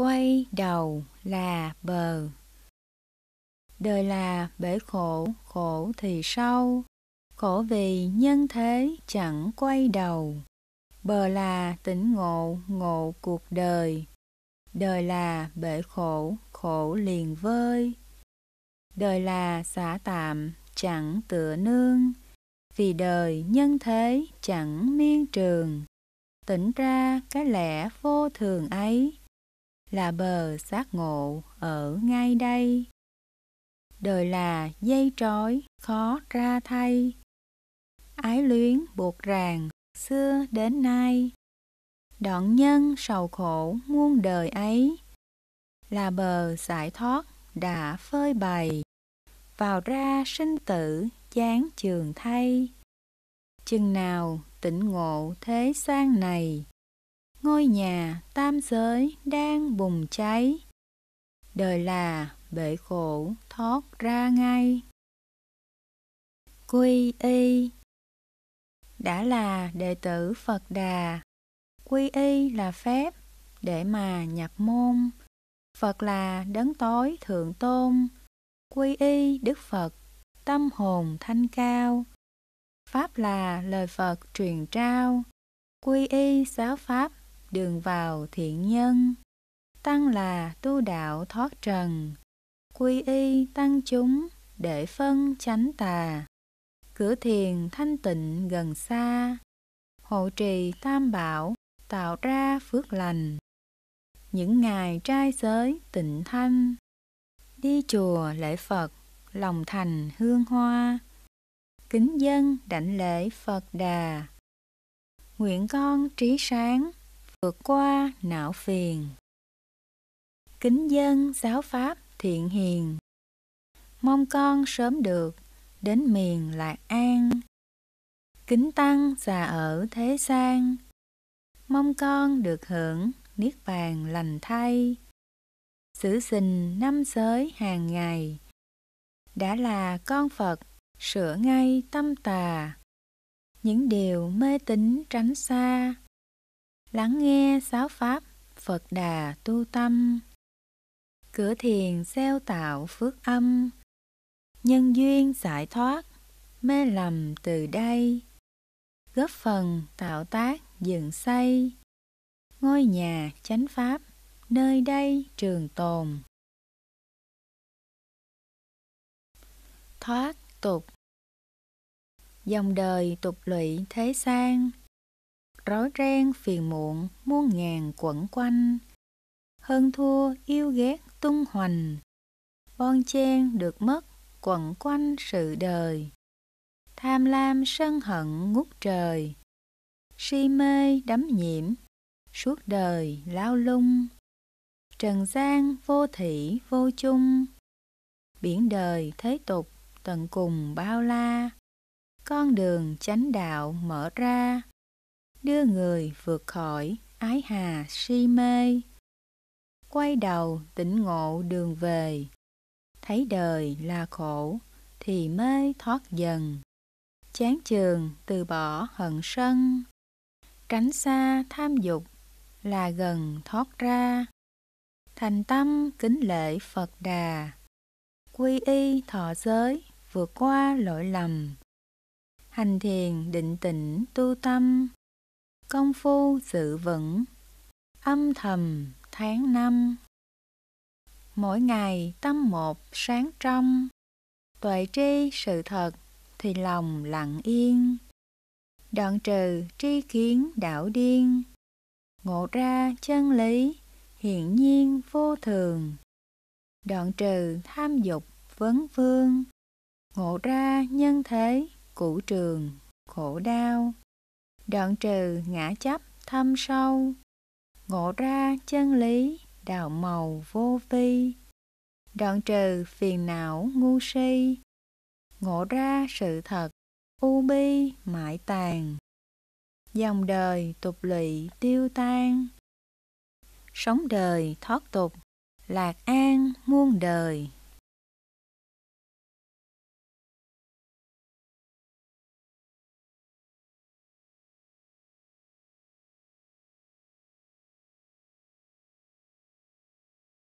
quay đầu là bờ đời là bể khổ khổ thì sâu khổ vì nhân thế chẳng quay đầu bờ là tỉnh ngộ ngộ cuộc đời đời là bể khổ khổ liền vơi đời là xả tạm chẳng tựa nương vì đời nhân thế chẳng miên trường tỉnh ra cái lẽ vô thường ấy là bờ giác ngộ ở ngay đây đời là dây trói khó ra thay ái luyến buộc ràng xưa đến nay đoạn nhân sầu khổ muôn đời ấy là bờ giải thoát đã phơi bày vào ra sinh tử chán trường thay chừng nào tỉnh ngộ thế sang này ngôi nhà tam giới đang bùng cháy. Đời là bể khổ thoát ra ngay. Quy y Đã là đệ tử Phật Đà, quy y là phép để mà nhập môn. Phật là đấng tối thượng tôn, quy y Đức Phật, tâm hồn thanh cao. Pháp là lời Phật truyền trao, quy y giáo pháp đường vào thiện nhân tăng là tu đạo thoát trần quy y tăng chúng để phân chánh tà cửa thiền thanh tịnh gần xa hộ trì tam bảo tạo ra phước lành những ngày trai giới tịnh thanh đi chùa lễ phật lòng thành hương hoa kính dân đảnh lễ phật đà nguyện con trí sáng vượt qua não phiền kính dân giáo pháp thiện hiền mong con sớm được đến miền lạc an kính tăng già ở thế gian mong con được hưởng niết bàn lành thay giữ gìn năm giới hàng ngày đã là con phật sửa ngay tâm tà những điều mê tín tránh xa lắng nghe giáo pháp Phật Đà tu tâm. Cửa thiền gieo tạo phước âm, nhân duyên giải thoát, mê lầm từ đây. Góp phần tạo tác dựng xây, ngôi nhà chánh pháp, nơi đây trường tồn. Thoát tục Dòng đời tục lụy thế gian rối ren phiền muộn muôn ngàn quẩn quanh hơn thua yêu ghét tung hoành bon chen được mất quẩn quanh sự đời tham lam sân hận ngút trời si mê đắm nhiễm suốt đời lao lung trần gian vô thị vô chung biển đời thế tục tận cùng bao la con đường chánh đạo mở ra đưa người vượt khỏi ái hà si mê quay đầu tỉnh ngộ đường về thấy đời là khổ thì mê thoát dần chán trường từ bỏ hận sân tránh xa tham dục là gần thoát ra thành tâm kính lễ phật đà quy y thọ giới vượt qua lỗi lầm hành thiền định tĩnh tu tâm công phu sự vững âm thầm tháng năm mỗi ngày tâm một sáng trong tuệ tri sự thật thì lòng lặng yên đoạn trừ tri kiến đảo điên ngộ ra chân lý hiển nhiên vô thường đoạn trừ tham dục vấn vương ngộ ra nhân thế cũ trường khổ đau đoạn trừ ngã chấp thâm sâu ngộ ra chân lý đạo màu vô vi đoạn trừ phiền não ngu si ngộ ra sự thật u bi mãi tàn dòng đời tục lụy tiêu tan sống đời thoát tục lạc an muôn đời